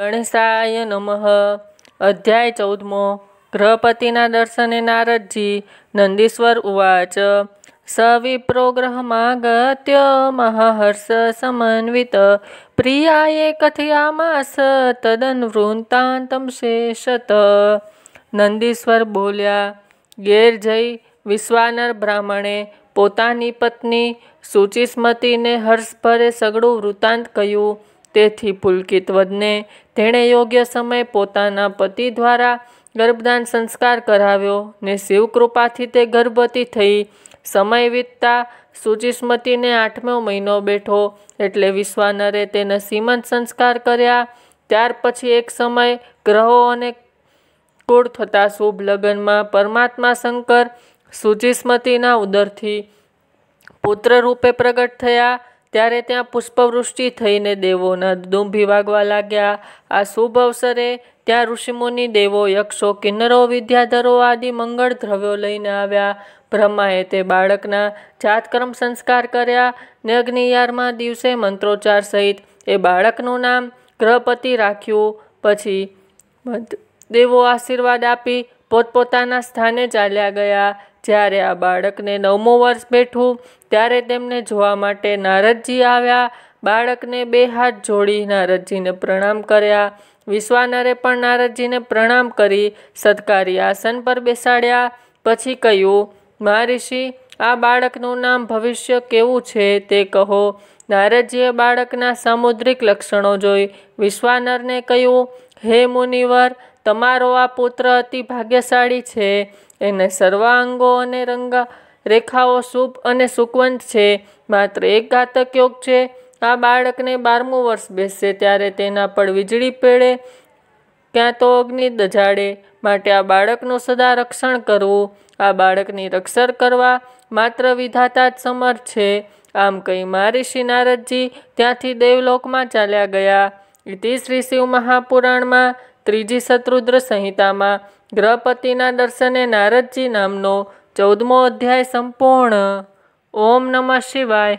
ગણેશાય નમઃ અધ્યાય ચૌદમો ગ્રહપતિના દર્શને નારદજી નંદીશ્વર ઉવાચ સવિપ્રો ગૃહમાગત્ય મહાહર્ષ સમન્વિત પ્રિયાએ કથયામાસ તદન વૃંતાંતમ શેષત નંદીશ્વર બોલ્યા ગેર જઈ વિશ્વાનર બ્રાહ્મણે પોતાની પત્ની સુચિસ્મતીને હર્ષભરે સગડું વૃતાંત કહ્યું તેથી પુલકિત વધને તેણે યોગ્ય સમયે પોતાના પતિ દ્વારા ગર્ભદાન સંસ્કાર કરાવ્યો ને શિવકૃપાથી તે ગર્ભવતી થઈ સમય વીતતા સુચિસ્મતીને આઠમો મહિનો બેઠો એટલે વિશ્વાનરે તેના સીમંત સંસ્કાર કર્યા ત્યાર પછી એક સમય ગ્રહો અને કુળ થતા શુભ લગ્નમાં પરમાત્મા શંકર સુચિસ્મતીના ઉદરથી પુત્ર રૂપે પ્રગટ થયા ત્યારે ત્યાં પુષ્પવૃષ્ટિ થઈને દેવોના દુંભી વાગવા લાગ્યા આ શુભ અવસરે ત્યાં ઋષિમુનિ દેવો યક્ષો કિન્નરો વિદ્યાધરો આદિ મંગળ દ્રવ્યો લઈને આવ્યા બ્રહ્માએ તે બાળકના જાતકર્મ સંસ્કાર કર્યા ને અગ્નિયારમાં દિવસે મંત્રોચ્ચાર સહિત એ બાળકનું નામ ગ્રહપતિ રાખ્યું પછી દેવો આશીર્વાદ આપી પોતપોતાના સ્થાને ચાલ્યા ગયા જ્યારે આ બાળકને નવમું વર્ષ બેઠું ત્યારે તેમને જોવા માટે નારદજી આવ્યા બાળકને બે હાથ જોડી નારદજીને પ્રણામ કર્યા વિશ્વાનરે પણ નારદજીને પ્રણામ કરી સત્કારી આસન પર બેસાડ્યા પછી કહ્યું મહારિષિ આ બાળકનું નામ ભવિષ્ય કેવું છે તે કહો નારદજીએ બાળકના સામુદ્રિક લક્ષણો જોઈ વિશ્વાનરને કહ્યું હે મુનિવર તમારો આ પુત્ર અતિ ભાગ્યશાળી છે એને સર્વાંગો અને રંગા રેખાઓ શુભ અને સુકવંત છે માત્ર એક ઘાતક યોગ છે આ બાળકને બારમું વર્ષ બેસશે ત્યારે તેના પર વીજળી પેડે ક્યાં તો અગ્નિ દજાડે માટે આ બાળકનું સદા રક્ષણ કરવું આ બાળકની રક્ષણ કરવા માત્ર વિધાતા જ સમર્થ છે આમ કહી મહર્ષિ નારદજી ત્યાંથી દેવલોકમાં ચાલ્યા ગયા ઇતિ શ્રી શિવ મહાપુરાણમાં ત્રીજી શત્રુદ્ર સંહિતામાં ગ્રહપતિના દર્શને નારદજી નામનો ચૌદમો અધ્યાય સંપૂર્ણ ઓમ નમઃ શિવાય